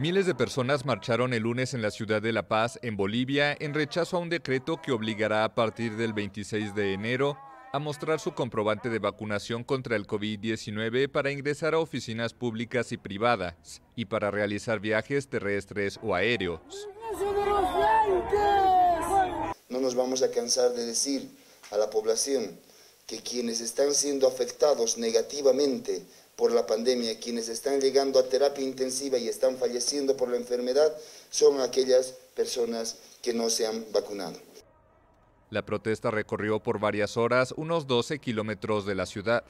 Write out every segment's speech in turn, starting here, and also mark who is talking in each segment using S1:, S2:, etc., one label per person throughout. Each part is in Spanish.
S1: Miles de personas marcharon el lunes en la ciudad de La Paz, en Bolivia, en rechazo a un decreto que obligará a partir del 26 de enero a mostrar su comprobante de vacunación contra el COVID-19 para ingresar a oficinas públicas y privadas y para realizar viajes terrestres o aéreos.
S2: No nos vamos a cansar de decir a la población que quienes están siendo afectados negativamente por la pandemia, quienes están llegando a terapia intensiva y están falleciendo por la enfermedad, son aquellas personas que no se han vacunado.
S1: La protesta recorrió por varias horas unos 12 kilómetros de la ciudad.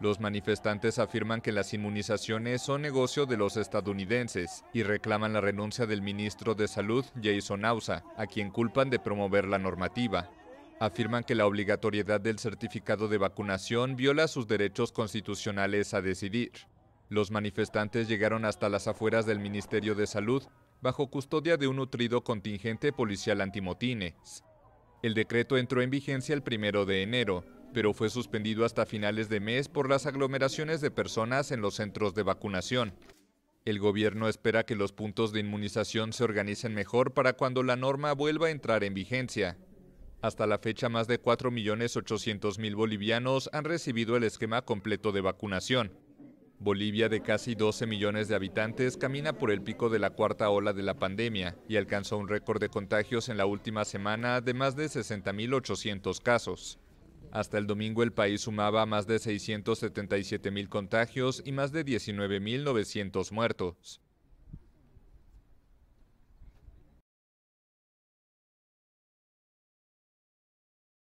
S1: Los manifestantes afirman que las inmunizaciones son negocio de los estadounidenses y reclaman la renuncia del ministro de Salud, Jason Ausa, a quien culpan de promover la normativa afirman que la obligatoriedad del certificado de vacunación viola sus derechos constitucionales a decidir. Los manifestantes llegaron hasta las afueras del Ministerio de Salud bajo custodia de un nutrido contingente policial antimotines. El decreto entró en vigencia el primero de enero, pero fue suspendido hasta finales de mes por las aglomeraciones de personas en los centros de vacunación. El gobierno espera que los puntos de inmunización se organicen mejor para cuando la norma vuelva a entrar en vigencia. Hasta la fecha, más de 4.800.000 bolivianos han recibido el esquema completo de vacunación. Bolivia, de casi 12 millones de habitantes, camina por el pico de la cuarta ola de la pandemia y alcanzó un récord de contagios en la última semana de más de 60.800 casos. Hasta el domingo el país sumaba más de 677.000 contagios y más de 19.900 muertos.